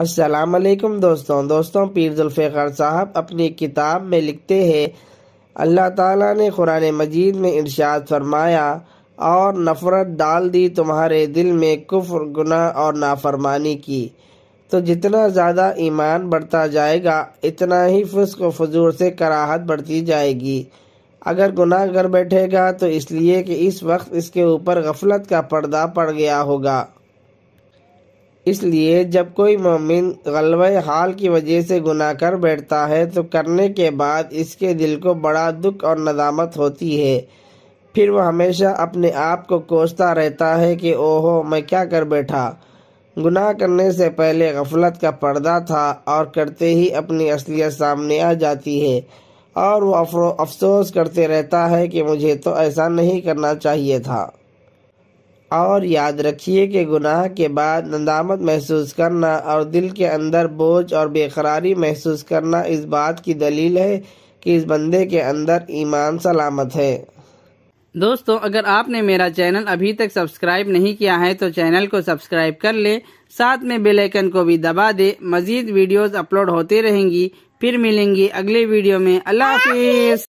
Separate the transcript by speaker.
Speaker 1: असलकम दोस्तों दोस्तों पीर जुल्फ़ार साहब अपनी किताब में लिखते हैं अल्लाह ताला ने कुरान मजीद में इरशाद फरमाया और नफ़रत डाल दी तुम्हारे दिल में कुफ्र गुनाह और नाफरमानी की तो जितना ज़्यादा ईमान बढ़ता जाएगा इतना ही फुस्क व फजूर से कराहत बढ़ती जाएगी अगर गुनाह कर बैठेगा तो इसलिए कि इस वक्त इसके ऊपर गफलत का पर्दा पड़ गया होगा इसलिए जब कोई मोमिन गलब हाल की वजह से गुनाह कर बैठता है तो करने के बाद इसके दिल को बड़ा दुख और नदामत होती है फिर वह हमेशा अपने आप को कोसता रहता है कि ओहो मैं क्या कर बैठा गुनाह करने से पहले गफलत का पर्दा था और करते ही अपनी असलियत सामने आ जाती है और वो अफसोस करते रहता है कि मुझे तो ऐसा नहीं करना चाहिए था और याद रखिए कि गुनाह के बाद नदामत महसूस करना और दिल के अंदर बोझ और बेकरारी महसूस करना इस बात की दलील है कि इस बंदे के अंदर ईमान सलामत है
Speaker 2: दोस्तों अगर आपने मेरा चैनल अभी तक सब्सक्राइब नहीं किया है तो चैनल को सब्सक्राइब कर ले साथ में बेल आइकन को भी दबा दे मजीद वीडियोस अपलोड होते रहेंगी फिर मिलेंगी अगले वीडियो में अल्लाह हाफिज